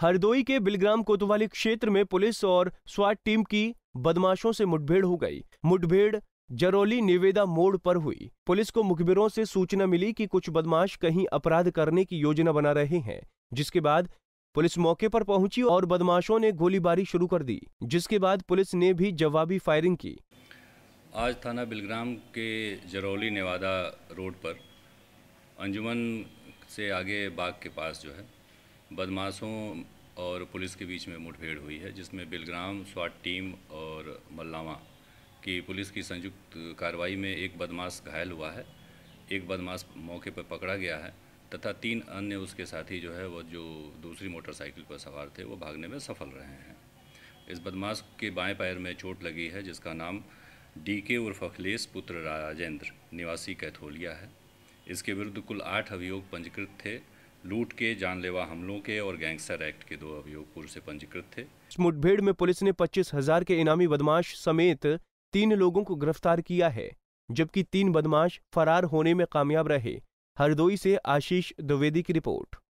हरदोई के बिलग्राम कोतवाली क्षेत्र में पुलिस और स्वाट टीम की बदमाशों से मुठभेड़ हो गई मुठभेड़ जरोली निवेदा मोड़ पर हुई पुलिस को मुखबिरों से सूचना मिली कि कुछ बदमाश कहीं अपराध करने की योजना बना रहे हैं जिसके बाद पुलिस मौके पर पहुंची और बदमाशों ने गोलीबारी शुरू कर दी जिसके बाद पुलिस ने भी जवाबी फायरिंग की आज थाना बिलग्राम के जरौली नेवादा रोड पर अंजुमन से आगे बाग के पास जो है बदमाशों और पुलिस के बीच में मुठभेड़ हुई है जिसमें बिलग्राम स्वाट टीम और मल्लामा की पुलिस की संयुक्त कार्रवाई में एक बदमाश घायल हुआ है एक बदमाश मौके पर पकड़ा गया है तथा तीन अन्य उसके साथी जो है वह जो दूसरी मोटरसाइकिल पर सवार थे वो भागने में सफल रहे हैं इस बदमाश के बाएं पैर में चोट लगी है जिसका नाम डी के उर्फ अखिलेश पुत्र राजेंद्र निवासी कैथोलिया है इसके विरुद्ध कुल आठ अभियोग पंजीकृत थे लूट के जानलेवा हमलों के और गैंगस्टर एक्ट के दो अभियोग पूर्व से पंजीकृत थे इस मुठभेड़ में पुलिस ने पच्चीस हजार के इनामी बदमाश समेत तीन लोगों को गिरफ्तार किया है जबकि तीन बदमाश फरार होने में कामयाब रहे हरदोई से आशीष द्विवेदी की रिपोर्ट